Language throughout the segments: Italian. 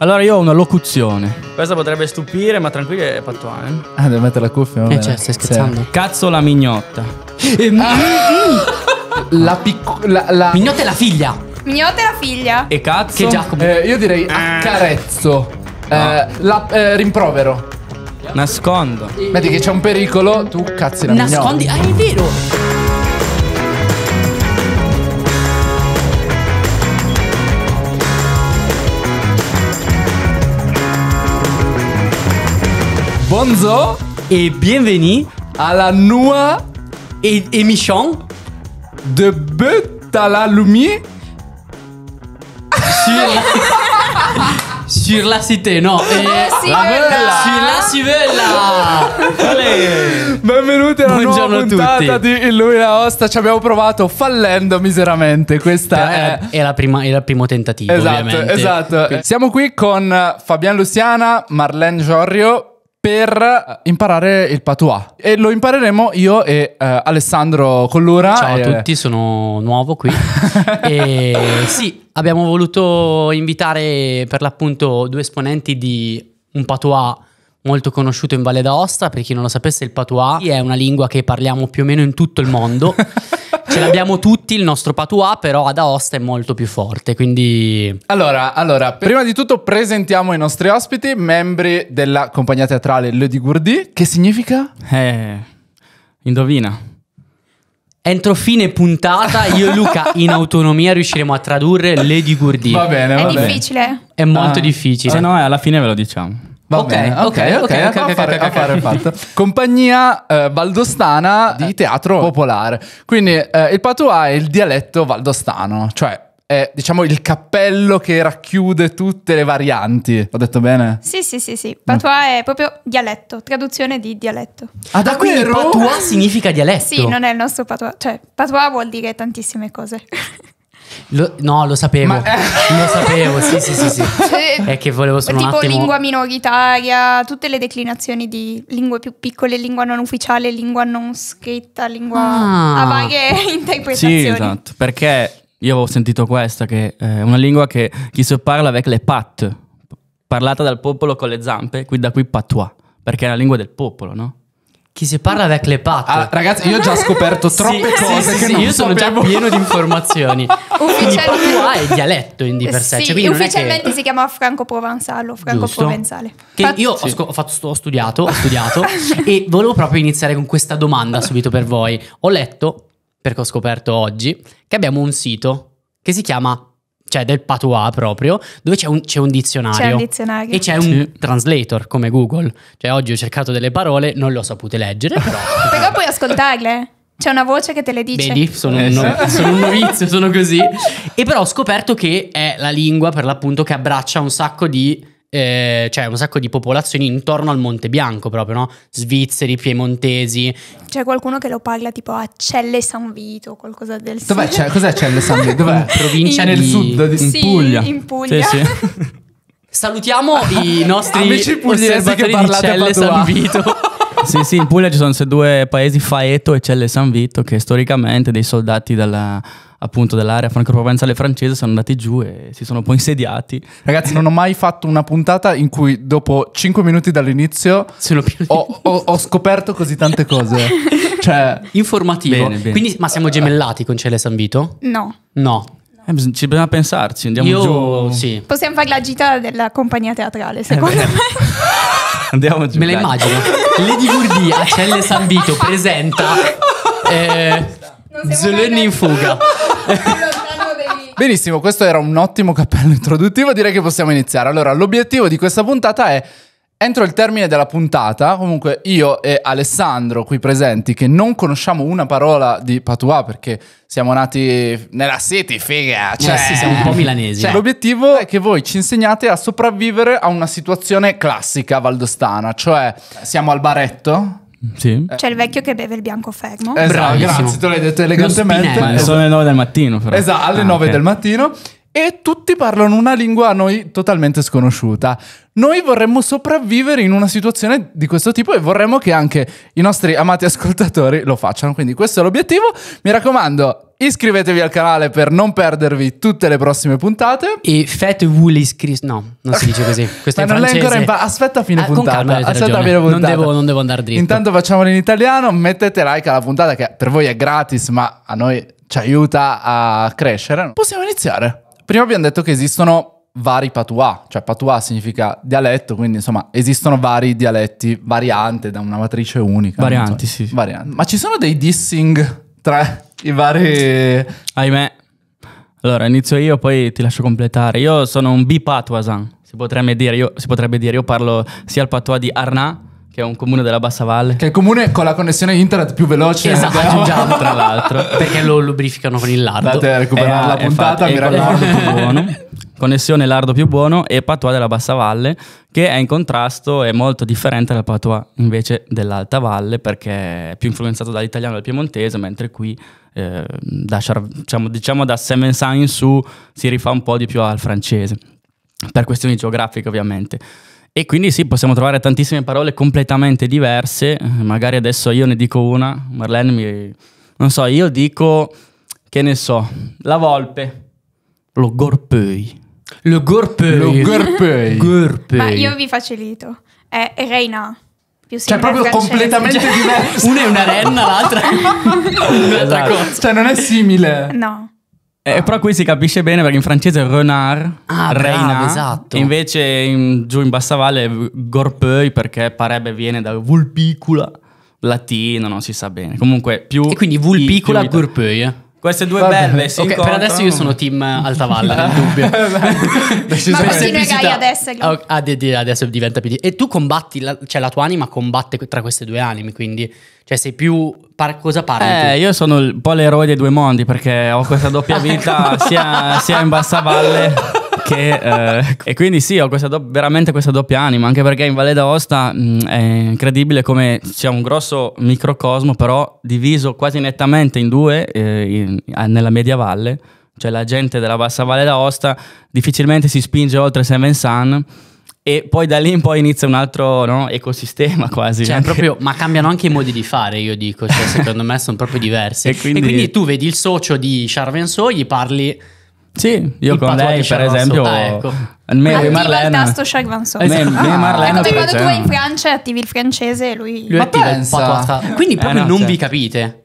Allora io ho una locuzione. Questa potrebbe stupire, ma tranquilli è pattuale. Eh. Ah, eh, devo mettere la cuffia. Eh, cioè, stai scherzando. Sì. Cazzo la mignotta. Eh, mm, ah! Mm. la piccola. La... Mignotta è la figlia. Mignotta è la figlia. E cazzo? Che Giacomo. Eh, io direi accarezzo. No. Eh, la, eh, rimprovero. Nascondo. Metti che c'è un pericolo, tu cazzi la Nascondi. mignotta. Nascondi, ah, è vero. Bonjour et bienvenue à la nouvelle émission de But à la lumière sur, sur la cité, no? Eh, la bella. Sur la civella. Benvenuti alla Buongiorno nuova puntata tutti. di Illumina Lui Osta. Ci abbiamo provato fallendo miseramente. Questa è. Era, era prima- era il primo tentativo, Esatto, ovviamente. esatto. Siamo qui con Fabian Luciana, Marlene Giorrio per eh, imparare il patois e lo impareremo io e eh, Alessandro Collura. Ciao a e... tutti, sono nuovo qui. e sì, abbiamo voluto invitare per l'appunto due esponenti di un patois molto conosciuto in Valle d'Aosta, per chi non lo sapesse il patois è una lingua che parliamo più o meno in tutto il mondo. Ce l'abbiamo tutti il nostro patois, però ad Aosta è molto più forte, quindi... Allora, allora prima di tutto presentiamo i nostri ospiti, membri della compagnia teatrale Le Digurdi, che significa? Eh, indovina. Entro fine puntata, io e Luca in autonomia riusciremo a tradurre Lady Gurdi. Va bene, va È bene. difficile. È molto Ah. difficile. Se eh, no, eh, alla fine ve lo diciamo. Va ok, bene. ok, ok, ok, okay, okay, fare, okay, fatto. Compagnia eh, valdostana di eh, teatro popolare. Quindi eh, il patois è il dialetto valdostano, cioè è diciamo il cappello che racchiude tutte le varianti. Ho detto bene? Sì, sì, sì, sì. Patois è proprio dialetto, traduzione di dialetto. Ah, da ah, quindi patois significa dialetto? Sì, non è il nostro patois. Cioè, patois vuol dire tantissime cose. Lo, no, lo sapevo. Ma... Lo sapevo, sì, sì, sì. sì. è che volevo solo tipo un attimo... lingua minoritaria, tutte le declinazioni di lingue più piccole, lingua non ufficiale, lingua non scritta, lingua ah. a varie interpretazioni. Sì, esatto, perché io avevo sentito questa, che è eh, una lingua che chi so parla avec le pat, parlata dal popolo con le zampe, qui da qui patois, perché è la lingua del popolo, no? Chi si parla avec le patte. Ah, ragazzi, io ho già scoperto troppe sì, cose sì, che sì, non Io sono sapevo. già pieno di informazioni. Ufficialmente qua è dialetto in di per sé. Cioè, ufficialmente che... si chiama franco Provenzale. franco provenzale. Che Fat... io ho, ho, fatto, ho, studiato, ho studiato e volevo proprio iniziare con questa domanda subito per voi. Ho letto, perché ho scoperto oggi, che abbiamo un sito che si chiama cioè del patois proprio, dove c'è un, c'è un, dizionario. C'è un dizionario. E c'è un sì. translator come Google. Cioè oggi ho cercato delle parole, non le ho sapute leggere, però... però puoi ascoltarle. C'è una voce che te le dice. Vedi, sono, un, eh, sono un novizio, sono così. E però ho scoperto che è la lingua, per l'appunto, che abbraccia un sacco di eh, cioè un sacco di popolazioni intorno al Monte Bianco proprio, no? Svizzeri, piemontesi. C'è qualcuno che lo parla tipo a Celle San Vito o qualcosa del Dov'è, genere. C'è, cos'è Celle San Vito? Dov'è? Provincia in, nel sud, di, in sì, Puglia. In Puglia. Sì, sì. Salutiamo i nostri amici pugliesi che parlate di Celle San Vito. sì, sì, in Puglia ci sono due paesi, Faeto e Celle San Vito, che storicamente dei soldati dalla appunto dell'area franco-provenzale francese sono andati giù e si sono poi insediati. Ragazzi, non ho mai fatto una puntata in cui dopo 5 minuti dall'inizio ho, ho, ho scoperto così tante cose. cioè, informativo. Bene, bene. Quindi, ma siamo gemellati con Cele San Vito? No. No. Eh, bisog- ci bisogna pensarci, andiamo Io, giù. Sì. Possiamo fare la gita della compagnia teatrale, secondo eh, me. andiamo giù. Me la immagino. Lady Gurdia, Celle San Vito presenta eh, Zeleni in fuga. Benissimo, questo era un ottimo cappello introduttivo, direi che possiamo iniziare. Allora, l'obiettivo di questa puntata è Entro il termine della puntata, comunque io e Alessandro qui presenti, che non conosciamo una parola di Patois perché siamo nati nella City, figa! Eh, cioè, eh sì, siamo un po' milanesi. Cioè, l'obiettivo è che voi ci insegnate a sopravvivere a una situazione classica valdostana, cioè siamo al baretto, sì. Eh. C'è il vecchio che beve il bianco fermo. Esatto, Bravissimo. grazie, te l'hai detto elegantemente. Ma sono le 9 del mattino, però. Esatto, alle ah, 9 okay. del mattino. E tutti parlano una lingua a noi totalmente sconosciuta. Noi vorremmo sopravvivere in una situazione di questo tipo e vorremmo che anche i nostri amati ascoltatori lo facciano. Quindi questo è l'obiettivo. Mi raccomando, Iscrivetevi al canale per non perdervi tutte le prossime puntate. E fate vule iscris... No, non si dice così. Questa Ma è non l'hai ancora imparato. Aspetta fine ah, puntata. Aspetta fine puntata. Non devo, non devo andare dritto. Intanto facciamolo in italiano. Mettete like alla puntata che per voi è gratis, ma a noi ci aiuta a crescere. Possiamo iniziare. Prima abbiamo detto che esistono vari patois, cioè patois significa dialetto, quindi insomma esistono vari dialetti, variante da una matrice unica. Varianti, so. sì. Varianti. Ma ci sono dei dissing tra i vari... Ahimè. Allora, inizio io, poi ti lascio completare. Io sono un bipatuasan, si potrebbe dire. Io, si potrebbe dire. io parlo sia il patois di Arna, che è un comune della Bassa Valle. Che è il comune con la connessione internet più veloce. Esatto, aggiungiamo tra l'altro. Perché lo lubrificano con il lardo. Andate a recuperare eh, la eh, puntata, mi raccomando. Connessione lardo più buono e patois della Bassa Valle, che è in contrasto, è molto differente dal patois invece dell'Alta Valle, perché è più influenzato dall'italiano e dal piemontese, mentre qui eh, da, diciamo, diciamo da Semensan in su si rifà un po' di più al francese, per questioni geografiche ovviamente. E quindi sì, possiamo trovare tantissime parole completamente diverse. Magari adesso io ne dico una, Marlene mi... Non so, io dico, che ne so, la volpe, lo gorpei. Lo gorpei. Lo gorpei. gorpei. Ma io vi facilito. È reina. Più cioè, proprio completamente diverso. Una è una renna, l'altra è un'altra esatto. cosa. Cioè, non è simile. No. Eh, però qui si capisce bene perché in francese Renard, ah, Reina, bravo, esatto. invece in, giù in Bassavalle Gorpeuil Gorpei perché parebbe viene da vulpicula, latino, non si sa bene. Comunque più... E quindi vulpicula Gorpei. Eh. Queste due Vabbè. belle si okay, Per adesso io sono team Altavalle, nel dubbio. Ma continui Gai adesso. Ah, adesso diventa più... E tu combatti, la, cioè la tua anima combatte tra queste due anime, quindi... Cioè sei più... Par cosa parli Eh, tu? io sono un po' l'eroe dei due mondi perché ho questa doppia vita sia, sia in Bassavalle che, eh, e quindi sì, ho questa veramente questa doppia anima, anche perché in Valle d'Aosta mh, mm, è incredibile come c'è un grosso microcosmo, però diviso quasi nettamente in due eh, in, nella media valle, cioè la gente della bassa Valle d'Aosta difficilmente si spinge oltre Seven Sun e poi da lì in poi inizia un altro no, ecosistema quasi. Cioè, proprio, ma cambiano anche i modi di fare, io dico, cioè, secondo me sono proprio diversi. e, quindi... e, quindi... tu vedi il socio di Charvenso, gli parli sì, io il con lei per esempio... Ah, ecco. Me Attiva Marlene. il tasto Shag Van Me, me ah, Marlene. Ecco, quando tu vai in Francia e attivi il francese lui... lui attiva il patois. Quindi eh, proprio eh, no, non vi certo. capite.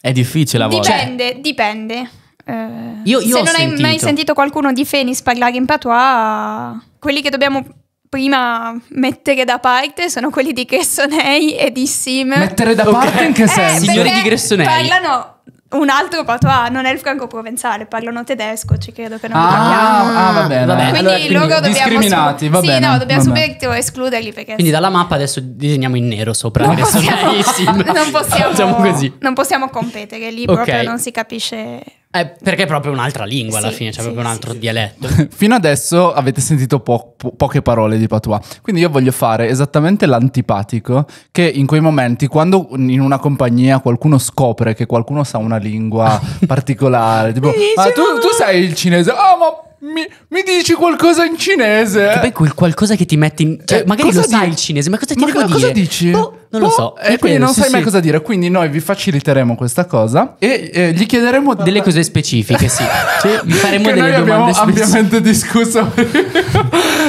È difficile a volte. Dipende, cioè. dipende. Eh, io, io se non sentito. hai mai sentito qualcuno di Fenis parlare in patois, quelli che dobbiamo prima mettere da parte sono quelli di Gressonei e di Sim. Mettere da okay. parte in che eh, senso? Eh, Signori di Gressonei. Parlano un altro patois, non è il franco-provenzale, parlano tedesco, ci credo che non ah, capiamo. Ah, va bene. Vabbè, quindi, allora, quindi loro discriminati, va sì, bene. Sì, no, dobbiamo subito escluderli perché... Quindi dalla mappa adesso disegniamo in nero sopra. Non possiamo, non possiamo, non possiamo competere, lì okay. proprio non si capisce eh, perché è proprio un'altra lingua alla fine, c'è cioè sì, proprio un altro sì, dialetto. Fino adesso avete sentito po- po- poche parole di patois, quindi io voglio fare esattamente l'antipatico che in quei momenti, quando in una compagnia qualcuno scopre che qualcuno sa una lingua particolare, tipo, ma tu, tu sai il cinese, oh, ma mi, mi, dici qualcosa in cinese. Che poi quel qualcosa che ti metti in. Eh, cioè, eh, magari lo sai il cinese, ma cosa ti ma devo co- cosa dici? Boh, non boh, lo so. E eh, quindi non sì, sai sì. mai cosa dire. Quindi noi vi faciliteremo questa cosa e eh, gli chiederemo delle cose specifiche, sì. cioè, vi faremo che delle noi domande abbiamo ampiamente discusso.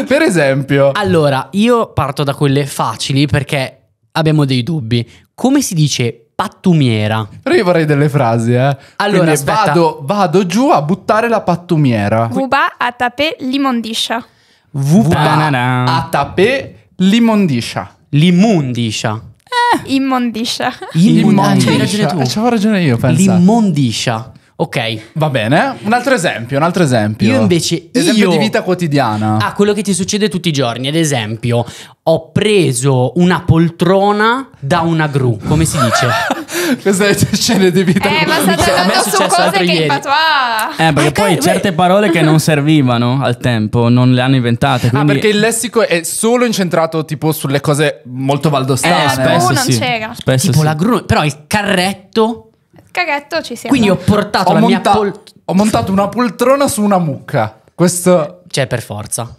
per esempio. Allora, io parto da quelle facili perché abbiamo dei dubbi. Come si dice pattumiera. Però io vorrei delle frasi, eh. Allora, vado, vado, giù a buttare la pattumiera. Vuba a tapè limondiscia. Vuba a tapè limondiscia. L'immondiscia. Eh. Immondiscia. Immondiscia. Immondiscia. Cioè, C'avevo ragione io, pensa. L'immondiscia. Ok. Va bene. Un altro esempio, un altro esempio. Io invece... Esempio io... di vita quotidiana. Ah, quello che ti succede tutti i giorni. Ad esempio, ho preso una poltrona da una gru. Come si dice? Queste scene di vita quotidiana. Eh, ma state cioè, andando su cose che ieri. Ah. Eh, perché okay, poi beh. certe parole che non servivano al tempo non le hanno inventate. Ah, quindi... Ah, perché il lessico è solo incentrato tipo sulle cose molto eh, valdostane. Eh, spesso eh. sì. Spesso tipo sì. la gru, però il carretto caghetto ci siamo. Quindi ho portato ho la monta- mia pol- Ho montato una poltrona su una mucca. Questo... Cioè, per forza.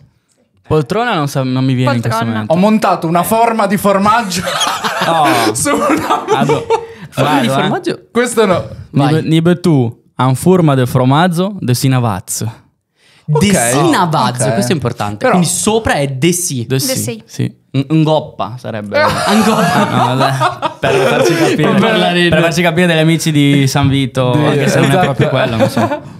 Poltrona non, so, non mi viene poltrona. in questo momento. Ho montato una forma di formaggio oh. su una ah, boh. mucca. Allora, forma di eh. formaggio? Eh. Questo no. Nibe, nibe tu, un forma del formaggio de sinavaz. Okay. sinavaz, okay. questo è importante. Però, Quindi sopra è desi. Desi. desi. Sì. Ngoppa sarebbe Angoppa ah. no, per, farci capire, per, per farci capire degli amici di San Vito di, anche se esatto. non è esatto. proprio quello non so.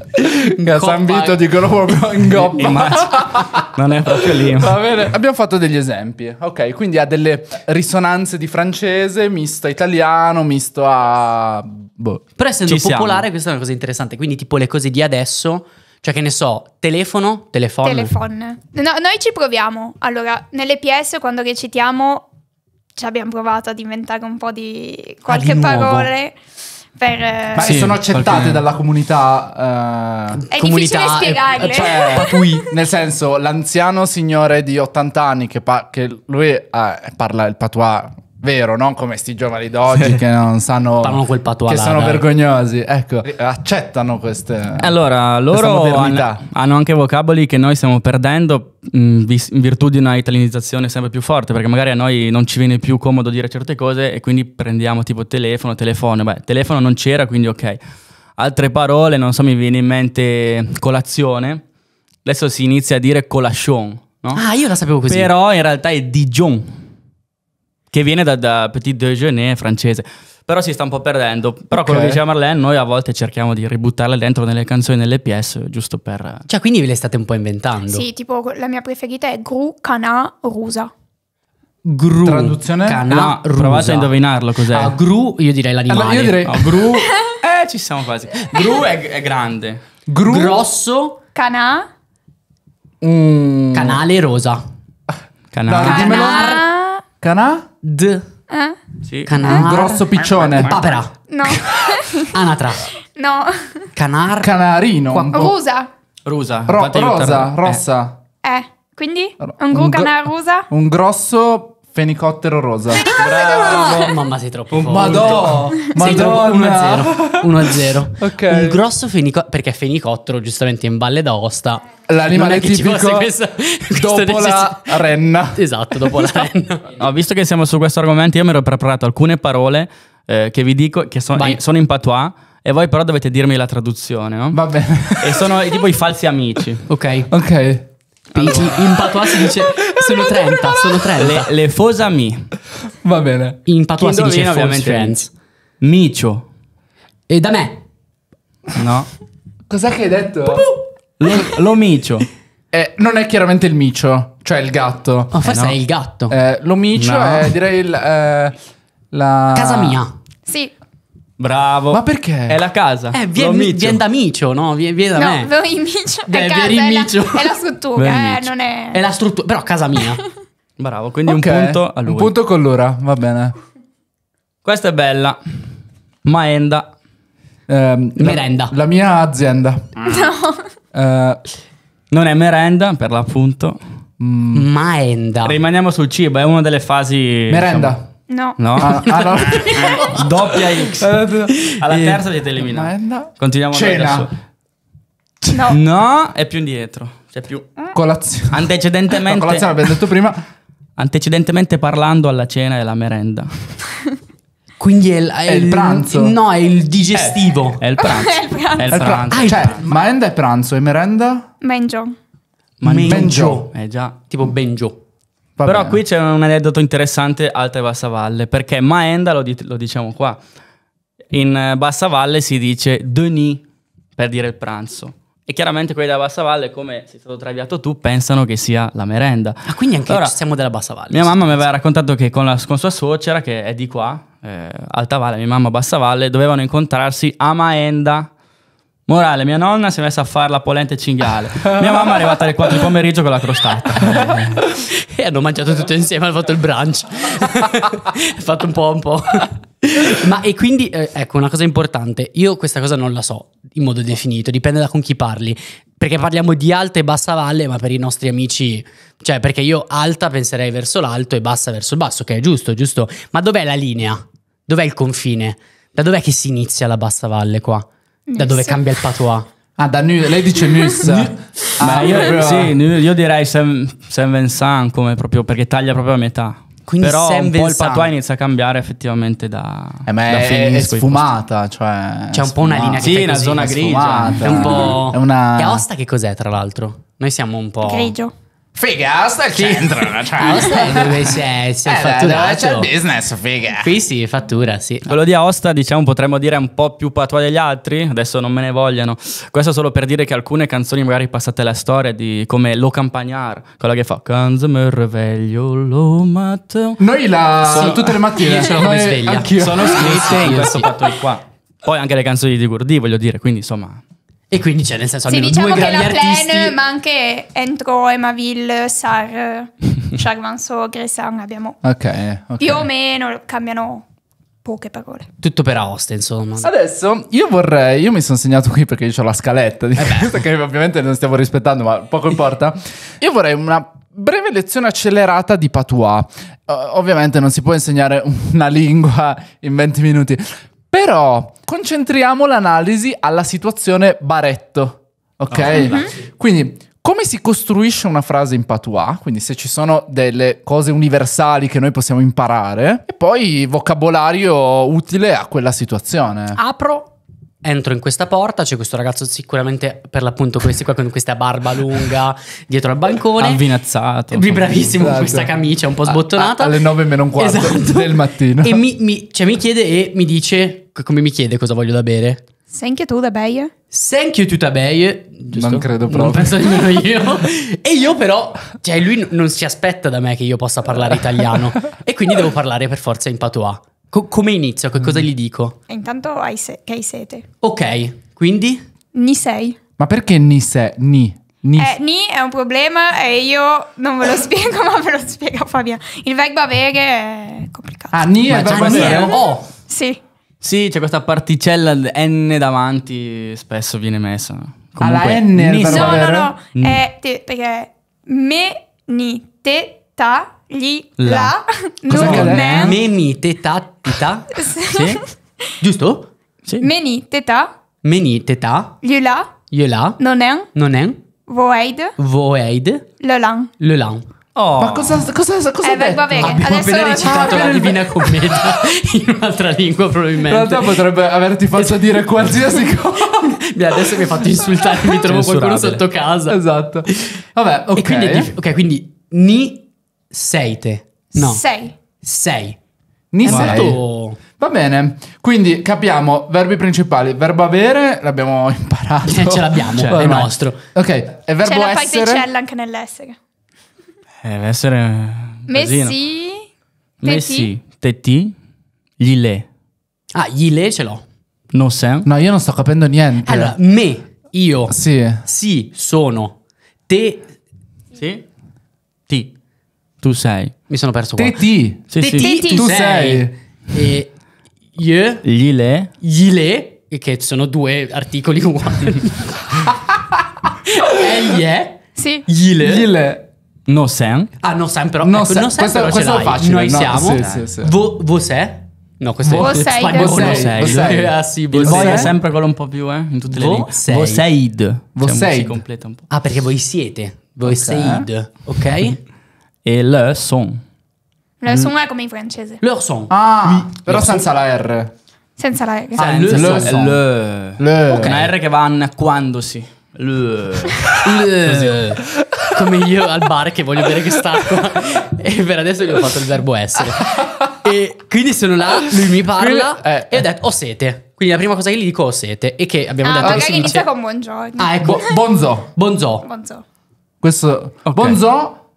San Vito dicono proprio Ngoppa non è proprio lì Va bene. abbiamo fatto degli esempi ok quindi ha delle risonanze di francese misto a italiano misto a boh. però essendo Ci popolare siamo. questa è una cosa interessante quindi tipo le cose di adesso cioè, che ne so, telefono, telefono. Telefon. No, noi ci proviamo. Allora, nelle PS quando recitiamo ci abbiamo provato ad inventare un po' di qualche ah, di parole. Per, eh, Ma sì, sono accettate qualche... dalla comunità. Eh, è comunità, difficile eh, spiegarle. È, eh, cioè, nel senso, l'anziano signore di 80 anni che, pa- che lui eh, parla il patois vero, non come sti giovani d'oggi che non sanno che sono vergognosi, ecco, accettano queste Allora, loro hanno, hanno, anche vocaboli che noi stiamo perdendo in virtù di una italianizzazione sempre più forte, perché magari a noi non ci viene più comodo dire certe cose e quindi prendiamo tipo telefono, telefono, beh, telefono non c'era, quindi ok. Altre parole, non so, mi viene in mente colazione. Adesso si inizia a dire colation, no? Ah, io la sapevo così. Però in realtà è Dijon che viene da, da Petit Déjeuner francese. Però si sta un po' perdendo. Però okay. quello diceva Marlene, noi a volte cerchiamo di ributtarla dentro nelle canzoni, nelle PS, giusto per... Cioè, quindi ve le state un po' inventando. Sì, tipo la mia preferita è Gru Kana Rusa. Gru. Traduzione? Cana, no, provate a indovinarlo cos'è. Ah, gru, io direi eh, l'animale. Allora, io direi... No, gru... eh, ci siamo quasi. Gru è, è grande. Gru... Grosso. Cana. Mm. Canale rosa. Canale. Canà. Canà. Canà. D. Eh? Sì. Canar. Grosso piccione. Papera. No. Anatra. No. Canar. Canarino. Quampo. Rusa. Rusa. Ro- rosa. Rossa. Eh. eh quindi? Un, un, gro- un grosso Fenicottero rosa. Bravo! Mamma, sei troppo forte. Madonna! Madonna! 1-0. ok. Un grosso fenicottero, perché fenicottero giustamente in Valle d'Aosta. L'animale tipico questa, questa dopo la renna. Esatto, dopo la renna. No, visto che siamo su questo argomento, io mi ero preparato alcune parole eh, che vi dico, che son, eh, sono in patois. E voi però dovete dirmi la traduzione, no? Va bene. E sono eh, tipo i falsi amici. Ok. Ok in patois si dice sono 30, sono 30. Le, le fosami. Va bene. In patois si dice indovina, ovviamente, friends. Micio. E da me. No. Cos'è che hai detto? Lo, lo micio. Eh, non è chiaramente il micio, cioè il gatto. Oh, forse eh, no. è il gatto. Eh, lo micio No. è direi il, eh, la... Casa mia. Sì, Bravo. Ma perché? È la casa. Eh, vien, vien da micio, no? Vien, vien da no, me. No, micio. È, eh, casa, è, micio. La, è la struttura, eh, non è... È la struttura, però casa mia. Bravo, quindi okay. un punto a lui. Un punto con l'ora, va bene. Questa è bella. Maenda. Eh, merenda. La, la, mia azienda. No. Eh, non è merenda, per l'appunto. Mm. Maenda. Rimaniamo sul cibo, è una delle fasi... Merenda. Diciamo, No. No? Ah, ah, Doppia X. Eh, alla e... Eh, terza siete eliminati. Continuiamo Cena. No. no, è più indietro. C'è cioè, più... Eh. Colazione. Antecedentemente... No, colazione abbiamo detto prima. Antecedentemente parlando alla cena e alla merenda. Quindi è il, è, è il, pranzo? No, è il digestivo. È, è il pranzo. è il pranzo. Cioè, ah, è il pranzo. Ah, cioè, ma merenda è pranzo e merenda? Benjo. Benjo. Eh già, tipo Benjo. Vabbè. Però qui c'è un aneddoto interessante alta e bassa valle, perché Maenda lo, lo diciamo qua. In bassa valle si dice Denis per dire il pranzo. E chiaramente quelli della Bassa Valle, come sei stato traviato tu, pensano che sia la merenda. Ah, quindi anche allora, siamo della Bassa Valle. Mia mamma mi aveva raccontato che con, la, con sua suocera, che è di qua, eh, Alta Valle, mia mamma Bassa Valle, dovevano incontrarsi a Maenda Morale, mia nonna si è messa a fare la polenta e cinghiale. mia mamma è arrivata alle 4 di pomeriggio con la crostata. e hanno mangiato tutto insieme, hanno fatto il brunch. È fatto un po' un po'. Ma e quindi, eh, ecco, una cosa importante, io questa cosa non la so in modo definito, dipende da con chi parli, perché parliamo di alta e bassa valle, ma per i nostri amici, cioè perché io alta penserei verso l'alto e bassa verso il basso, che è giusto, giusto, ma dov'è la linea? Dov'è il confine? Da dov'è che si inizia la bassa valle qua? Da dove cambia il patois? Ah, da New, lei dice Nus. ah, io, sì, io direi Sam, Vincent come proprio perché taglia proprio a metà. Quindi Però un po' il patois inizia a cambiare effettivamente da, eh, ma da è, sfumata, cioè C'è un po' una linea che Sì, una così, zona grigia. Sfumata. È un po' È una E Aosta che cos'è tra l'altro? Noi siamo un po' grigio. Figa, hostel sì. c'entrano. Cioè. dove c'è, c'è eh, fatturato. c'è il business, figa. Qui si fattura, sì. Quello di Aosta, diciamo, potremmo dire un po' più patua degli altri. Adesso non me ne vogliano. Questo solo per dire che alcune canzoni magari passate la storia, di, come Lo Campagnar, quella che fa Canzame Reveglio, lo matteo. Noi la sono, tutte le mattine ce l'ho come eh, sveglia. Sono scritte in questo fatto qua. Poi anche le canzoni di Gurdi, voglio dire, quindi insomma... E quindi c'è cioè, nel senso sì, almeno diciamo due grandi artisti. Sì, diciamo che la Plaine, ma anche Entro, Emaville, Sar, Charmanso, Gresan abbiamo okay, eh, ok. Più o meno cambiano poche parole. Tutto per Aoste, insomma. Adesso io vorrei, io mi sono segnato qui perché io ho la scaletta di eh questo che ovviamente non stiamo rispettando, ma poco importa. Io vorrei una breve lezione accelerata di patois. Uh, ovviamente non si può insegnare una lingua in 20 minuti, però concentriamo l'analisi alla situazione Baretto. Ok? mm Quindi come si costruisce una frase in patois, quindi se ci sono delle cose universali che noi possiamo imparare, e poi vocabolario utile a quella situazione. Apro entro in questa porta, c'è questo ragazzo sicuramente per l'appunto questi qua con questa barba lunga dietro al bancone. Avvinazzato. Bravissimo, con esatto. questa camicia un po' sbottonata. A, a, alle 9 meno un quarto esatto. del mattino. E mi, mi, cioè, mi chiede e mi dice, come mi chiede cosa voglio da bere? Thank you to the bay. Thank you to the bay. Non credo proprio. Non penso nemmeno io. e io però, cioè lui non si aspetta da me che io possa parlare italiano. e quindi devo parlare per forza in patois. Co- come inizio? Che cosa mm. gli dico? E intanto hai se- che hai sete. Ok, quindi? Ni sei. Ma perché ni sei? Ni? Ni? Eh, ni è un problema e io non ve lo spiego, ma ve lo spiego Fabia. Il verbo avere è complicato. ah, ni è Ma c'è verbo questa- Oh! Sì. Sì, c'è questa particella N davanti, spesso viene messa. Alla N è il ni- verbo No, no, avere? no. Mm. È te- perché me, ni, te, ta, gli, la, la non, eh? meni, teta, tita, sì. giusto? Sì. Meni, teta, meni, teta, gli la, gli la, non è, non è, void, void, le lan, le lan. Oh. Ma cosa, cosa, cosa eh, beh, vabbè, ah, Abbiamo adesso appena recitato la Divina Commedia in un'altra lingua probabilmente. In realtà potrebbe averti fatto dire qualsiasi cosa. adesso mi hai fatto insultare, mi trovo qualcuno sotto casa. Esatto. Vabbè, ok. E quindi, ok, quindi ni sei te. No. Sei. Sei. Ni sei. Va bene, quindi capiamo verbi principali. Verbo avere l'abbiamo imparato. Eh, ce l'abbiamo, cioè, è nostro. Ok, è verbo C'è la essere. anche nell'essere. Eh, l'essere. Messi. Messi. Tetti. Gli le. Ah, gli le ce l'ho. Non sé. No, io non sto capendo niente. Allora, me, io. Sì. Sì, sono. Te. Sì. Ti. Tu sei. Mi sono perso qua. Teti. Sì, sì. Teti. Tu sei. E Gli ye. Gile. Gile. Che sono due articoli uguali. Egli è. Sì. Gli le. No sen. Ah, no sen però. No ecco, sen, no sen questo, però questo ce facile. Noi no, siamo. Sì, sì, sì. Vo, vosè? No, questo vo è spagnolo. Voseid. Voseid. Ah, sì, Il voi è sempre quello un po' più, eh, in tutte le lingue. Voseid. Voseid. Cioè, si completa un po'. Ah, perché voi siete. Voi okay. seid. Ok? e le son. Le son è come in francese. Leur son. Ah, Oui. però Leur son. senza la R. Senza la R. Ah, le, le son. le- Le- Una R che va a quandosi. Le. Le. Eh. Come io al bar che voglio bere stacco. e per adesso gli ho fatto il verbo essere. E quindi sono là, lui mi parla eh. e ho detto ho sete. Quindi la prima cosa che gli dico ho sete. E che abbiamo Ah, detto che magari inizia dice... con buongiorno. Ah, ecco. Bo- Bonzo. Bonzo. Questo. Ok. Bonzo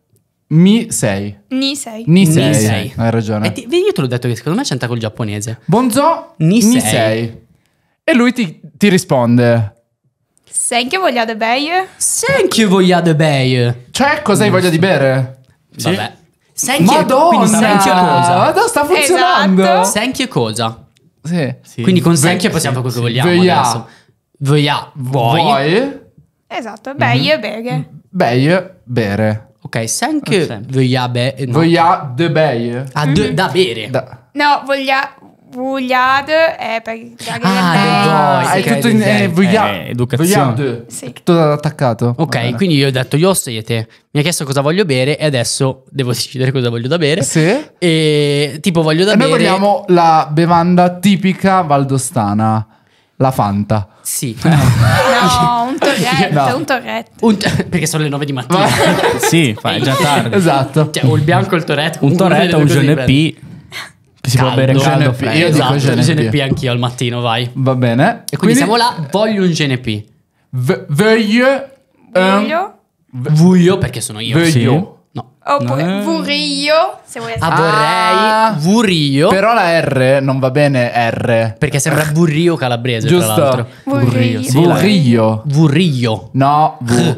mi 6. Nisei. Nisei. Nisei. Eh, hai ragione. E ti, vedi, io te l'ho detto che secondo me c'entra col giapponese. Bonzo Nisei. sei. E lui ti, ti risponde. Senchio voglia de beie. Senchio voglia de bei. Cioè, cosa hai mm. voglia di bere? Sì. Vabbè. Senchio, Madonna. Senchio cosa. Madonna, ah, sta funzionando. Esatto. Senchio cosa. Sì. sì. Quindi con Senchio possiamo fare quello che vogliamo Voglia. adesso. Voglia. Vuoi? Vuoi? Esatto, beie, mm-hmm. bere. Beie, bere. Ok, sen que voglia be... No. Voglia de beie. Eh. Ah, de, mhm. da bere. Da. No, voglia... Vogliade è eh, per ah, voice, è tutto in eh, voglia, eh, educazione. Sì. tutto attaccato. Ok, quindi io ho detto io sete. Mi ha chiesto cosa voglio bere e adesso devo decidere cosa voglio da bere. Sì. E tipo voglio da e bere. Noi vogliamo la bevanda tipica valdostana, la Fanta. Sì. No, no un torretto, no. un torretto. Un t- perché sono le 9 di mattina. sì, fai, è già tardi. esatto. Cioè, o il bianco e il torretto. Un torretto o un GNP. Si caldo. può bere caldo, GNP. Io esatto, dico GNP. GNP anch'io al mattino, vai. Va bene. E quindi, quindi siamo là, voglio un GNP. voglio... voglio... Um, voglio, perché sono io. Voglio. Sì. Oppure no. Eh. Vurillo, se vuoi ah, essere. Ah, vorrei Vurillo. Però la R non va bene R. Perché sembra Burrio calabrese, Giusto. Burrio. Sì, Burrio. Burrio. No, v-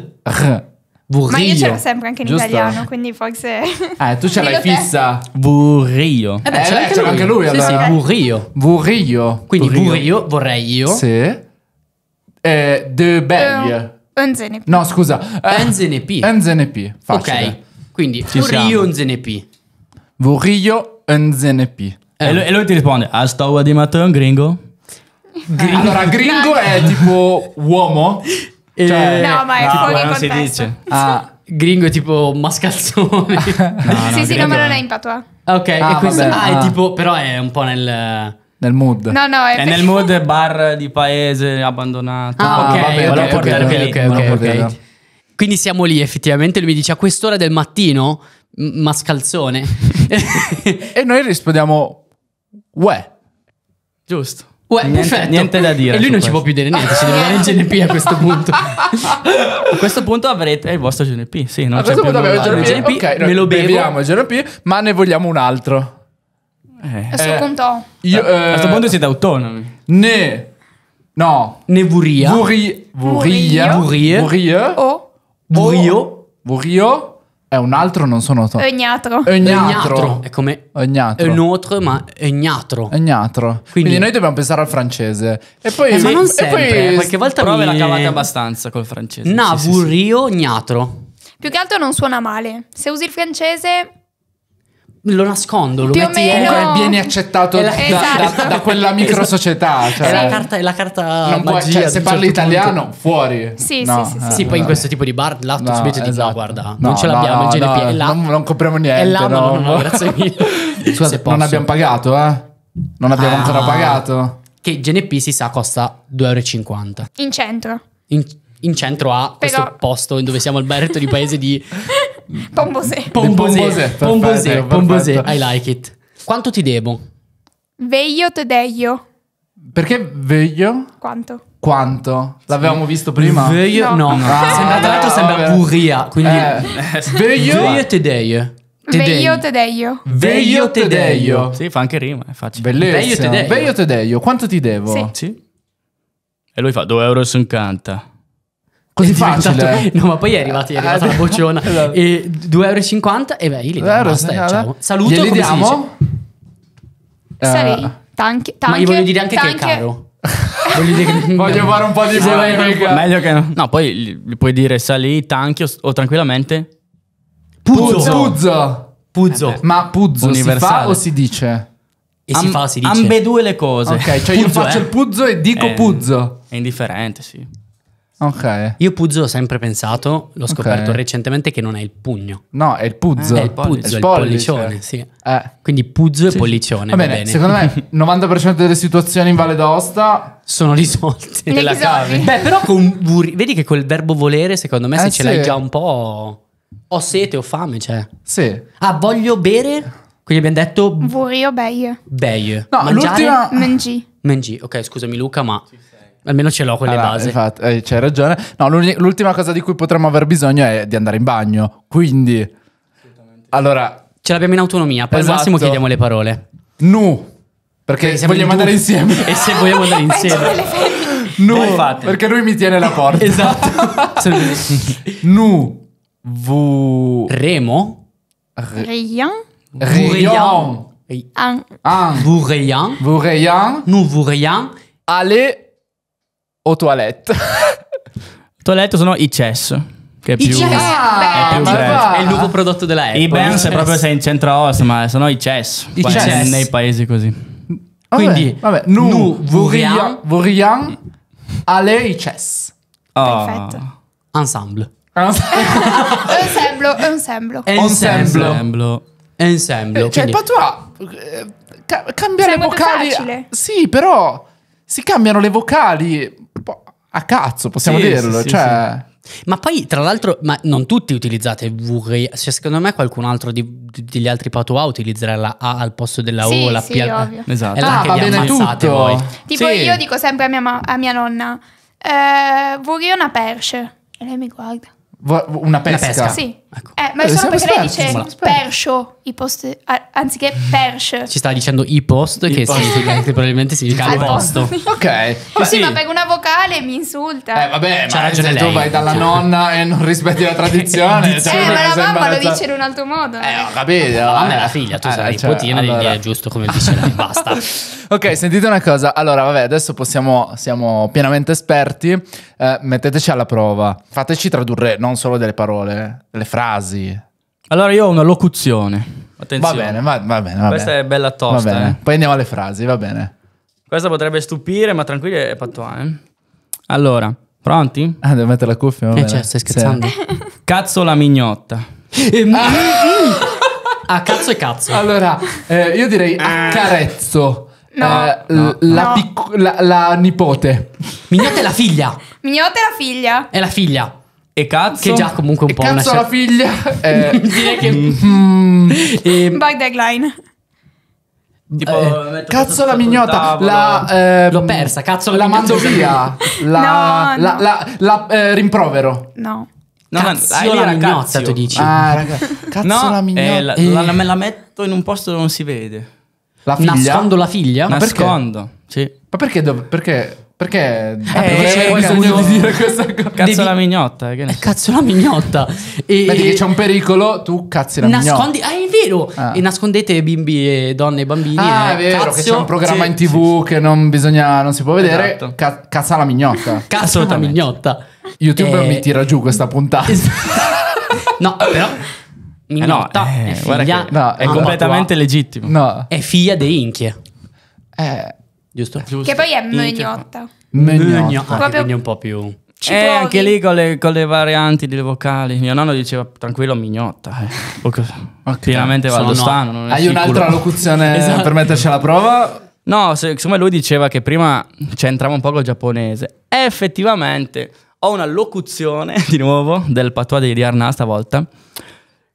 Burrio. Ma io ce l'ho sempre anche in Giusto. italiano, quindi forse... Eh, tu ce l'hai fissa. Burrio. Eh, eh, beh, ce l'ha anche, lui. allora. sì, Burrio. Burrio. Quindi Burrio, vorrei io. Sì. Eh, de Bell. Um, eh, NZNP. No, scusa. NZNP. NZNP, facile. Ok. Quindi, vorrio un ZNP. Vorrio un ZNP. E, lui, e lui ti risponde, a ora di mattina, gringo. Gringo. Allora, gringo è tipo uomo. E... Cioè, no, ma è no, fuori non si dice. Ah. Gringo è tipo mascalzone. no, no, sì, sì, no, ma non è in patua. Ok, ah, e questo vabbè, ah, è tipo, però è un po' nel... Nel mood. No, no, è, è nel mood bar di paese abbandonato. Ah, ok, okay, okay, okay, ok, quindi siamo lì effettivamente, lui mi dice a quest'ora del mattino, m- mascalzone. e noi rispondiamo, uè. Giusto. Uè, niente, niente da dire. E lui non questo. ci può più dire niente, ci deve dare il GNP a questo punto. a questo punto avrete il vostro GNP, sì, non a c'è più punto nulla. Il GNP, GNP okay, me lo bevo. Beviamo il GNP, ma ne vogliamo un altro. Eh. eh. A questo eh, punto. Io, eh, a questo punto siete autonomi. Ne. No. Ne vuria. Vuria. Vuria. Vuria. vuria. vuria. O. Vurio. Burio oh. è un altro, non sono... To- Ognatro. Ognatro. È come... Ognatro. Un altro, ma ognatro. Ognatro. Quindi... Quindi noi dobbiamo pensare al francese. E poi... Eh, ma non sempre, poi... qualche volta Però mi... ve la cavate abbastanza col francese. No, sì, burio, sì, sì. Più che altro non suona male. Se usi il francese lo nascondo, lo Più metti comunque viene accettato da, esatto. da, da, esatto. quella micro società. Cioè, è la carta, è la carta può, magia, cioè, se parli certo italiano, punto. fuori. Sì, no, sì, sì, eh, sì. poi in questo tipo di bar l'atto no, subito esatto. di no, guarda, non ce l'abbiamo, il GDP è là. Non, non, compriamo niente. È là, no, no, grazie mille. Scusate, non abbiamo pagato, eh? Non abbiamo ah, ancora pagato. Che GNP si sa costa 2,50 euro. In centro. In, in centro a Però... questo posto dove siamo al baretto di paese di Pombosé. Pombosé. Pombosé. Pombosé. I like it. Quanto ti devo? Veglio te deio. Perché veglio? Quanto? Quanto? L'avevamo visto prima? Veglio? No. no. Ah, sembra, tra l'altro sembra burria. Quindi... Eh. Veglio? Veglio te deio. Veglio Tedeio. Veglio Tedeio. Sì, fa anche rima, è facile. Bellissimo. Veglio te Tedeio. Quanto ti devo? Sì. sì. E lui fa 2 euro. Così facile. Eh. No, ma poi è arrivata, è arrivata la eh, bocciona. Esatto. E 2,50 euro e beh, lì basta, eh, ciao. Saluto, come vediamo. Eh. Sarei tanche, tanche, Ma gli voglio dire anche tanche. che è caro. voglio, dire... voglio fare un po' di polemica. meglio che no. No, poi gli puoi dire salì, tanchi o, o tranquillamente Puzzo. Puzzo. Puzzo. Eh ma puzzo Universale. si fa o si dice? E Am si fa, si dice. Ambedue le cose. Ok, cioè puzzo, io faccio eh? il puzzo e dico eh, puzzo. È indifferente, sì. Ok. Io puzzo ho sempre pensato, l'ho scoperto okay. recentemente, che non è il pugno. No, è il puzzo. Eh, è il puzzo, è il, il pollicione, sì. Eh. Quindi puzzo sì. e pollicione. Va bene, secondo me il 90% delle situazioni in Valle d'Aosta sono risolte. Nella cave. Beh, però con burri... Vedi che col verbo volere, secondo me, eh, se sì. ce l'hai già un po'... Ho sete, ho fame, cioè. Sì. Ah, voglio bere... Quindi abbiamo detto... Vurio, o beie. Beie. No, Mangiare? l'ultima... Mengi. Mengi, ok, scusami Luca, ma... Sì, sì. Almeno ce l'ho con le allora, basi. Infatti, eh, c'hai ragione. No, l'ultima cosa di cui potremmo aver bisogno è di andare in bagno. Quindi, allora. Ce l'abbiamo in autonomia. Poi esatto. al massimo chiediamo le parole. Nu. Perché se vogliamo andare insieme. E se vogliamo andare insieme. nu. Perché lui mi tiene la porta. esatto. nu. Vu. Remo. Rian. Rian. An. An. Vous rien. Vous rien. Nous vous rien. Allez o toilette? toilette sono i CES. Che è più, chess. Ah, è, più brand. è il nuovo prodotto della Apple. I Benz è proprio se in centro-ovest, ma sono i CES. I CES. Nei paesi così. Quindi, vabbè, vabbè. Nous, nous vourions, vourions aller i CES. Oh. Ah. Perfetto. Ensemble. ensemble, ensemble. Ensemble. Ensemble. ensemble. Eh, cioè, patois, eh, cambiare Sembra vocali. Sì, però si cambiano le vocali a cazzo, possiamo sì, dirlo. Sì, cioè... sì. Ma poi, tra l'altro, non tutti utilizzate V, cioè, secondo me qualcun altro di, di, degli altri patois utilizzerà la A al posto della O, la P al... Esatto. È ah, che va bene tutto. Voi. Tipo io dico sempre a mia, a mia nonna, eh, vorrei una perce. E lei mi guarda. Una pesca? Una pesca. Sì. Ecco. Eh, ma è eh, solo perché lei dice esperti. perscio, i post, ah, anziché persh. Ci sta dicendo i post, che, Significa, che probabilmente significa il posto. ok. Oh, sì, sì, ma pego una vocale mi insulta. Eh, vabbè, C'ha ma ragione se lei. tu vai dalla cioè. nonna e non rispetti la tradizione. cioè, eh, ma la mamma imbarazza... lo dice in un altro modo. Eh, ho capito. La mamma è la figlia, tu eh, sei eh, cioè, nipotina, allora... devi dire giusto come dice lei, basta. ok, sentite una cosa. Allora, vabbè, adesso possiamo, siamo pienamente esperti. Eh, metteteci alla prova. Fateci tradurre non solo delle parole, delle frasi frasi. Allora io ho una locuzione. Attenzione. Va bene, va, va bene. Va Questa bene. è bella tosta. Va bene. Eh. Poi andiamo alle frasi, va bene. Questa potrebbe stupire, ma tranquilli è pattuà. Eh. Allora, pronti? Ah, devo mettere la cuffia. Va eh, cioè, stai scherzando. cazzo la mignotta. Ah. ah, cazzo e cazzo. Allora, eh, io direi accarezzo. Ah. No, eh, no, la, no. la, la nipote. Mignotta è la figlia. Mignotta è la figlia. È la figlia. E cazzo? Che già comunque un e po' cazzo una... la figlia! Eh, direi che... Mm. E... Bug deadline. Tipo, eh, cazzo la mignota, la, ehm, l'ho persa. Cazzo la mando via, la, no, la, no. la, la eh, rimprovero. No. No, ah, cazzo no, la mignota tu dici. Ah, eh, cazzo no, la mignota. Eh, la, me la metto in un posto dove non si vede. La figlia? Nascondo la figlia? Ma Nascondo, perché? sì. Ma perché, dov- perché perché eh, avrei bisogno di dire questa cosa? Cazzo Devi... la mignotta. Eh, che ne eh, Cazzo la mignotta. E... Vedi che c'è un pericolo, tu cazzi la nascondi... mignotta. Ah, è vero. Ah. E nascondete bimbi e donne e bambini. Ah, eh, è vero cazzo... che c'è un programma sì, in tv sì, che non bisogna, non si può vedere. Esatto. cazza la mignotta. Cazzo la mignotta. YouTube eh... mi tira giù questa puntata. no, però... Mignotta eh no, è, figlia... che... no, è completamente legittimo. No. È figlia dei Inchie. Eh giusto? giusto? Che poi è mignotta. Mignotta, proprio... quindi un po' più... Ci eh, anche lì con le, con le, varianti delle vocali. Mio nonno diceva tranquillo mignotta. Eh. okay. Pienamente valdostano. No. Hai un'altra locuzione esatto. per metterci alla prova? No, insomma lui diceva che prima c'entrava un po' col giapponese. E effettivamente ho una locuzione, di nuovo, del patois di Arna stavolta,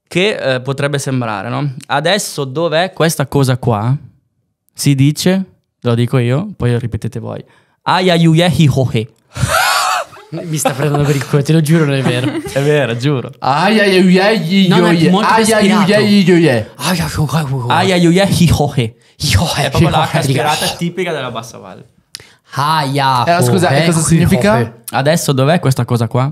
che eh, potrebbe sembrare, no? Adesso dov'è questa cosa qua? Si dice lo dico io, poi lo ripetete voi. Ayayuyehi hohe. Mi sta prendendo per il culo, te lo giuro, non è vero. È vero, giuro. Ayayuyehi No, no, è molto ispirato. hohe. Ayayuyehi hohe. È proprio la cascherata tipica della bassa valle. Aia. Eh, scusa, e cosa significa? Adesso dov'è questa cosa qua?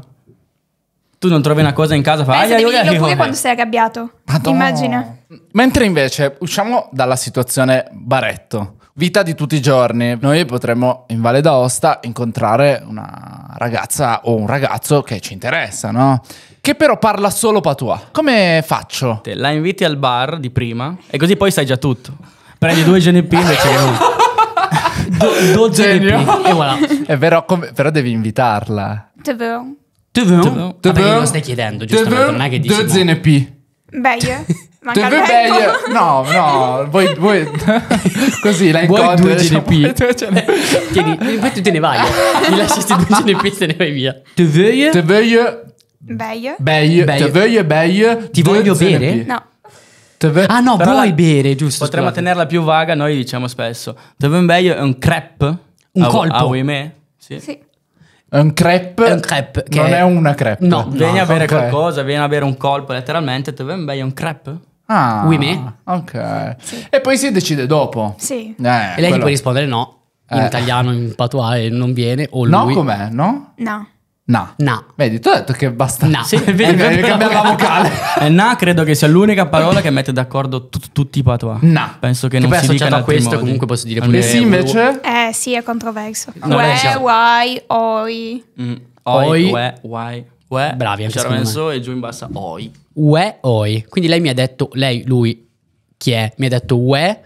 Tu non trovi una cosa in casa, fa Pensa devi dirlo pure quando sei arrabbiato. Madonna. Immagina. Mentre invece usciamo dalla situazione baretto vita di tutti i giorni. Noi potremmo in Valle d'Aosta incontrare una ragazza o un ragazzo che ci interessa, no? Che però parla solo patois. Come faccio? Te la inviti al bar di prima e così poi sai già tutto. Prendi due GNP invece che uno. Do, do GNP e voilà. È vero, come, però devi invitarla. Te vero. Te vero? Te vero? Te vero? stai chiedendo, giusto? Non è che dici... Due GNP. Beie? Cioè, Manca Dove beie? No, no, voi, voi così la vuoi incontro. Vuoi due diciamo. GDP? Tieni, poi te ne vai. Mi lasci questi due GDP e te ne vai via. Te veie? Te veie? Beie? Beie. Te veie, beie. Ti voglio bere? No. Ah no, vuoi la... bere, giusto. Potremmo scusate. tenerla più vaga, noi diciamo spesso. Te veie è un crepe? Un a, colpo? A, a, a, sì. sì. È un crepe. È un crepe. Che... Non è una crepe. No, no vieni no, a bere okay. qualcosa, vieni a bere un colpo letteralmente, tu ben bevi un crepe? Ah, oui me. ok. Sì. E poi si decide dopo. Sì. Eh, e lei quello... gli può rispondere no, in eh. italiano, in patois, non viene, o no, lui. No com'è, no? No. Na. Na. Vedi, tu hai detto che basta. Na. Sì, vedi, eh, vedi, cambiare la vocale. Eh, na credo che sia l'unica parola che mette d'accordo tut, tutti i patois. Na. Penso che, che non sia si dica questo modi. comunque posso dire pure... E sì, invece? Eh, sì, è controverso. Ue, why, oi. Mm. Oi, ue, why. Ue, Bravi anche C'era messo e giù in basso oi. Ue, oi. Quindi lei mi ha detto, lei, lui, chi è? Mi ha detto ue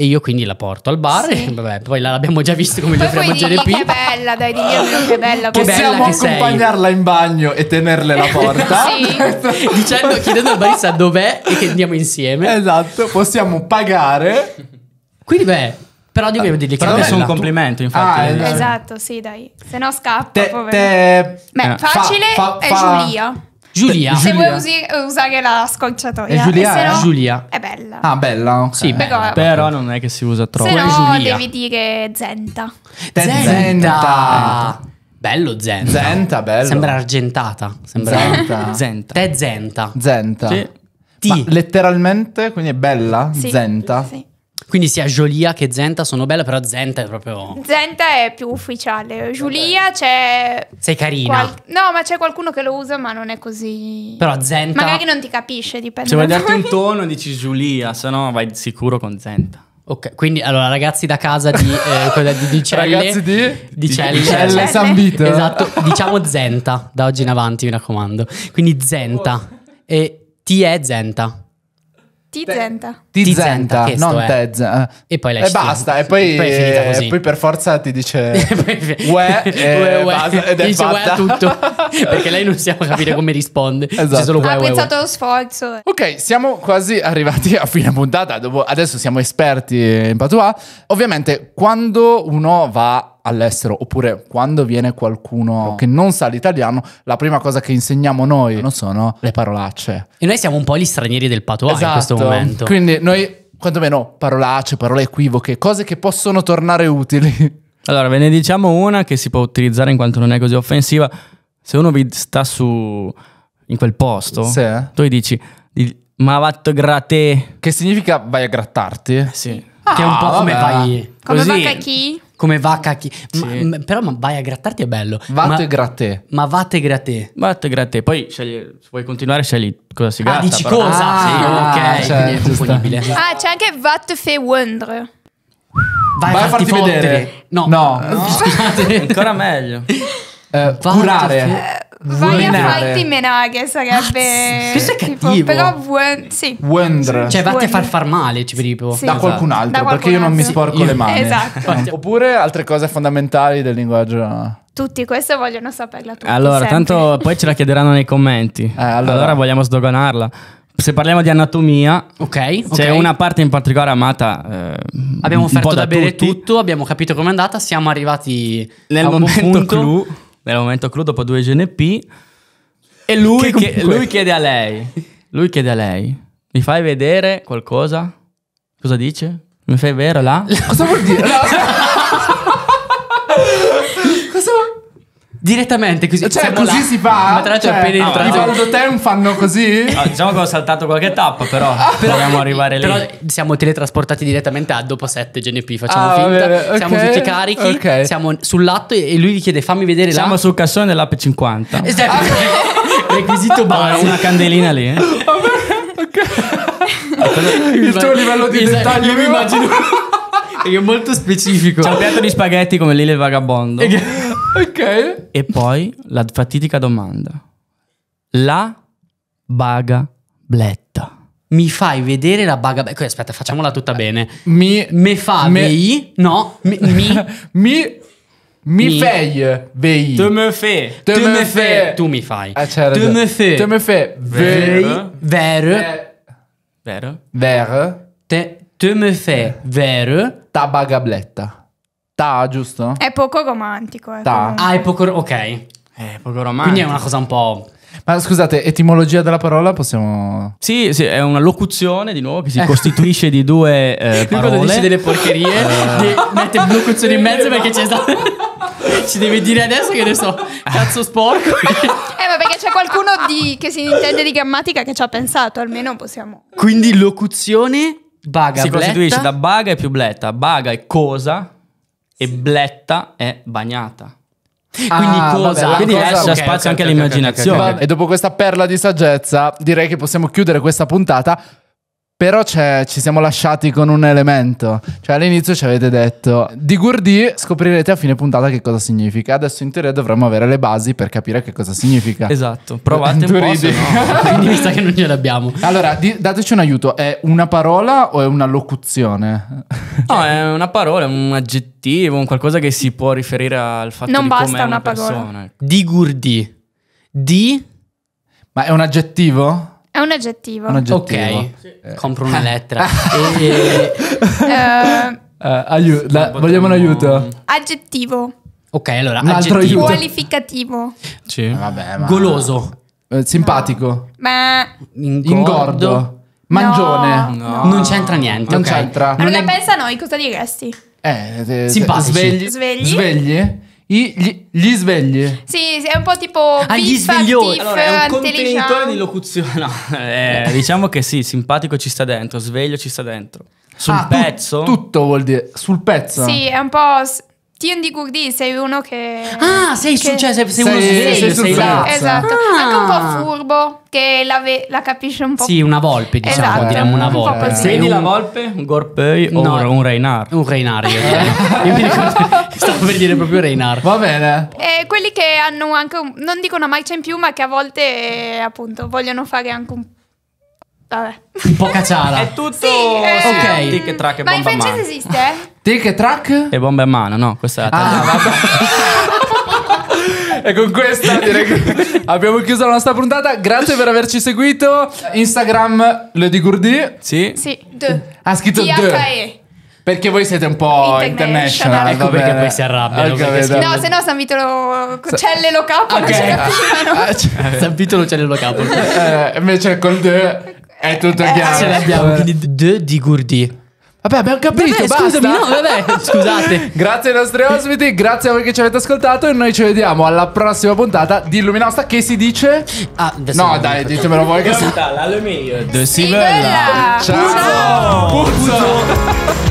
e io quindi la porto al bar sì. e vabbè, poi l'abbiamo già visto come gli offriamo GDP. Che bella, dai, di che bella. Che Possiamo bella che accompagnarla sei. in bagno e tenerle la porta. sì. Dicendo, chiedendo al barista dov'è e che andiamo insieme. Esatto, possiamo pagare. Quindi beh, però dobbiamo dirgli che però adesso un complimento ah, infatti ah, esatto. esatto sì dai se no scappa te, te... Beh, eh, facile fa, fa, è fa... Giulia Giulia. Se vuoi usi- eh, usare la scorciatoia. È Giulia, e no, Giulia. È bella. Ah, bella. Okay. Sì, bella. però non è che si usa troppo. Se no, devi dire Zenta. Zenta. Zenta. Bello Zenta. Zenta, bello. Sembra argentata. Sembra Zenta. Zenta. Te Zenta. Zenta. Sì. Ma letteralmente, quindi è bella? Sì. Zenta. Sì. Quindi sia Giulia che Zenta sono belle, però Zenta è proprio... Zenta è più ufficiale. Giulia c'è... Sei carina. Qual... No, ma c'è qualcuno che lo usa, ma non è così... Però Zenta... Magari non ti capisce, dipende. Se vuoi darti un tono dici Giulia, se no vai sicuro con Zenta. Ok, quindi allora ragazzi da casa di, eh, di, di Celle, ragazzi di, di Celle, di Celle San Vito. Esatto, diciamo Zenta da oggi in avanti, mi raccomando. Quindi Zenta. Oh. E ti è Zenta. Tizenta. Tizenta, Tizenta non eh. Tezza. Eh. E poi lei E basta, e poi, e poi, e eh, poi per forza ti dice uè, e basta, ed è dice fatta. uè tutto, perché lei non sa capire come risponde. Esatto. Solo uè, ha uè, pensato uè. lo sforzo. Ok, siamo quasi arrivati a fine puntata, Dopo, adesso siamo esperti in patois. Ovviamente quando uno va all'estero oppure quando viene qualcuno che non sa l'italiano, la prima cosa che insegniamo noi non sono le parolacce. E noi siamo un po' gli stranieri del patois esatto. in questo esatto. momento. Quindi noi quantomeno parolacce, parole equivoche, cose che possono tornare utili. Allora, ve ne diciamo una che si può utilizzare in quanto non è così offensiva. Se uno vi sta su in quel posto, sì. tu gli dici ma vatto gratte. Che significa vai a grattarti? Sì. Ah, che è un po' come vai. Come Così. va chi? come vacca chi... Sì. Ma, però ma vai a grattarti è bello. Vato ma, e grattè. Ma vate e grattè. Vato e grattè. Poi scegli, se vuoi continuare scegli cosa si ah, gratta. Ah, dici però. cosa? Ah, sì, ah, ok, cioè, è disponibile. Ah, c'è anche Vat fait wondre. Vai, vai a farti, farti vedere. No. no. no. Ancora meglio eh, curare. Cioè, eh, vai a farti menaghe sarebbe. Ah, questo è cattivo. Tipo, però wen, sì. Wendr. Cioè, vatti a far far male, tipo. Sì. Da qualcun altro, da qualcun perché io non mi sporco io. le mani. Esatto. Oppure altre cose fondamentali del linguaggio. Tutti questo vogliono saperla tutti. Allora, sempre. tanto poi ce la chiederanno nei commenti. Eh, allora. allora vogliamo sdoganarla se parliamo di anatomia, okay, c'è okay. una parte in particolare amata. Eh, abbiamo fatto da, da bere tutto, abbiamo capito com'è andata, siamo arrivati nel momento clou nel momento crudo dopo due GNP e lui, che comunque... che, lui chiede a lei, lui chiede a lei, mi fai vedere qualcosa? Cosa dice? Mi fai vedere là? Cosa vuol dire? No, Direttamente così, cioè, così là. si fa. Ma cioè, appena ah, valuto te fanno così? No, ah, diciamo che ho saltato qualche tappa, però, ah, Proviamo proviamo arrivare però lì. Però siamo teletrasportati direttamente a dopo 7 GNP. Facciamo ah, finta. Vabbè, siamo tutti carichi. Okay. Siamo sull'atto e lui gli chiede fammi vedere siamo là. Siamo sul cassone dell'AP50. Esatto. Ah, requisito base. Una candelina lì. Eh. Okay. Il tuo esatto. livello di esatto, dettaglio. Io mi immagino. È molto specifico. C'è un piatto di spaghetti come lì il vagabondo. Ok. E poi la fatidica domanda. La baga bletta. Mi fai vedere la baga bletta. Aspetta, facciamola tutta bene. Mi... Me fa me... vei... No, mi... mi... mi... Mi, mi fai vei. Tu me fai. Tu me fai. Tu mi fai. Ah, tu me fai. Tu me fai vei. Ver. Ver. Ver. Te... Tu me fai eh. ver. Ta bagabletta. Ta, giusto? È poco romantico. È eh, ta. Poco... Ah, è poco... ok. È poco romantico. Quindi è una cosa un po'... Ma scusate, etimologia della parola possiamo... Sì, sì è una locuzione di nuovo che si eh. costituisce di due eh, parole. Quando dici delle porcherie, uh... mette locuzione in mezzo perché c'è stato... Ci devi dire adesso che ne so, cazzo sporco. eh, ma perché c'è qualcuno di... che si intende di grammatica che ci ha pensato, almeno possiamo... Quindi locuzione... Baga, si bletta. costituisce da baga e più bletta. Baga è cosa, e bletta è bagnata. Ah, quindi ah, cosa? Vabbè, quindi cosa? lascia okay, spazio okay, anche okay, all'immaginazione. e dopo questa perla di saggezza direi che possiamo chiudere questa puntata. Però cioè, ci siamo lasciati con un elemento. Cioè, all'inizio ci avete detto di Gurdi scoprirete a fine puntata che cosa significa. Adesso in teoria dovremmo avere le basi per capire che cosa significa. Esatto. Provate tu un po'. Se no. Quindi vista che non ce l'abbiamo. Allora, di, dateci un aiuto. È una parola o è una locuzione? No, è una parola, è un aggettivo, un qualcosa che si può riferire al fatto non di come una, una persona. Di Gurdi. Di. Ma è un aggettivo? È un aggettivo. Un aggettivo. Ok, sì. Eh. compro una lettera. e... uh, eh, Uh, eh, aiuto, la, potremmo... vogliamo un aiuto. Aggettivo. Ok, allora, un aggettivo. Aiuto. Qualificativo. Sì. Vabbè, ma... Goloso. Eh, simpatico. No. Ma... Ingordo. Ingordo. Mangione. No. No. Non c'entra niente. Non okay. c'entra. Allora, non è... pensa a noi, cosa diresti? Eh, te, te, Simpatici. Svegli. Svegli. Svegli. I, gli, gli, svegli? Sì, è un po' tipo. Ah, gli sveglioni. Allora, è un contenitore di locuzione. No, eh, eh, diciamo che sì, simpatico ci sta dentro, sveglio ci sta dentro. Sul ah, pezzo? Tu, tutto vuol dire. Sul pezzo? Sì, è un po'. TND sei uno che. Ah, sei, che, cioè, sei, sei, sei uno sveglio, sei, sei là. Esatto. Ah. Anche un po' furbo, che la, ve, la, capisce un po'. Sì, una volpe, diciamo. Esatto. Diremmo una volpe. Un Sei la volpe, un Gorpei no, o un Reinar. Un Reinar, io, io mi ricordo. Stavo per dire proprio Reinar. Va bene. E eh, quelli che hanno anche. Un, non dico una c'è in più, ma che a volte, eh, appunto, vogliono fare anche un Vabbè. Un po' cacciara. È tutto sì, eh, okay. ehm, che track e Ma in francese esiste? Eh? Tic e track? E bombe a mano, no? Questa è la ah, E con questa direi che abbiamo chiuso la nostra puntata. Grazie per averci seguito. Instagram Lady Gourdi. Sì. Sì. De. Ha scritto D. Perché voi siete un po' international. international ecco perché poi si arrabbiano. Okay, no, se no San Vito lo... Celle lo capo okay. ah, ah cioè, San Vito lo celle lo capo. eh, invece col D è tutto eh, chiaro. Ce l'abbiamo, quindi D di Gurdi. Vabbè, abbiamo capito. Vabbè, basta. Scusami, no, vabbè, scusate. grazie ai nostri ospiti, grazie a voi che ci avete ascoltato. E noi ci vediamo alla prossima puntata di Illuminosta. Che si dice? Ah, no, dai, ditemelo voi. Che si... L'alluminio. Ciao. Puzzo. Puzzo.